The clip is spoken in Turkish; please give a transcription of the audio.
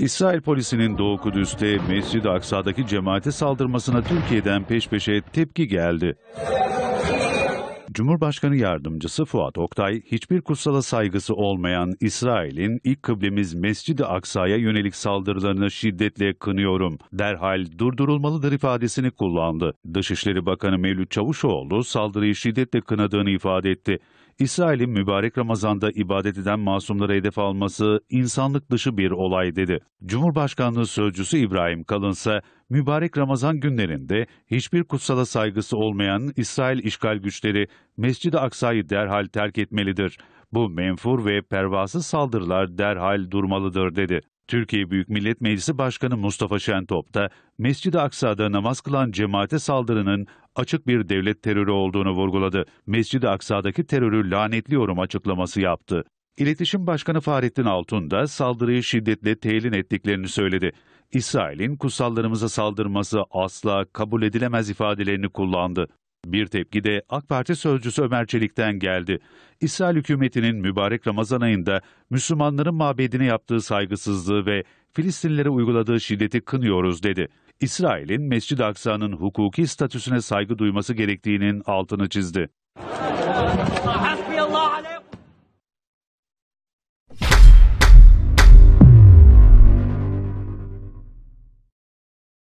İsrail polisinin Doğu Kudüs'te Mescid-i Aksa'daki cemaate saldırmasına Türkiye'den peş peşe tepki geldi. Cumhurbaşkanı Yardımcısı Fuat Oktay, hiçbir kutsala saygısı olmayan İsrail'in ilk kıblemiz Mescid-i Aksa'ya yönelik saldırılarını şiddetle kınıyorum, derhal durdurulmalıdır ifadesini kullandı. Dışişleri Bakanı Mevlüt Çavuşoğlu saldırıyı şiddetle kınadığını ifade etti. İsrail'in mübarek Ramazan'da ibadet eden masumlara hedef alması insanlık dışı bir olay dedi. Cumhurbaşkanlığı Sözcüsü İbrahim Kalın ise mübarek Ramazan günlerinde hiçbir kutsala saygısı olmayan İsrail işgal güçleri Mescid-i Aksa'yı derhal terk etmelidir. Bu menfur ve pervasız saldırılar derhal durmalıdır dedi. Türkiye Büyük Millet Meclisi Başkanı Mustafa Şentop da Mescid-i Aksa'da namaz kılan cemaate saldırının açık bir devlet terörü olduğunu vurguladı. Mescid-i Aksa'daki terörü lanetliyorum açıklaması yaptı. İletişim Başkanı Fahrettin Altun da saldırıyı şiddetle telin ettiklerini söyledi. İsrail'in kutsallarımıza saldırması asla kabul edilemez ifadelerini kullandı. Bir tepki de AK Parti sözcüsü Ömer Çelik'ten geldi. İsrail hükümetinin mübarek Ramazan ayında Müslümanların mabedine yaptığı saygısızlığı ve Filistinlilere uyguladığı şiddeti kınıyoruz dedi. İsrail'in Mescid-i Aksa'nın hukuki statüsüne saygı duyması gerektiğinin altını çizdi.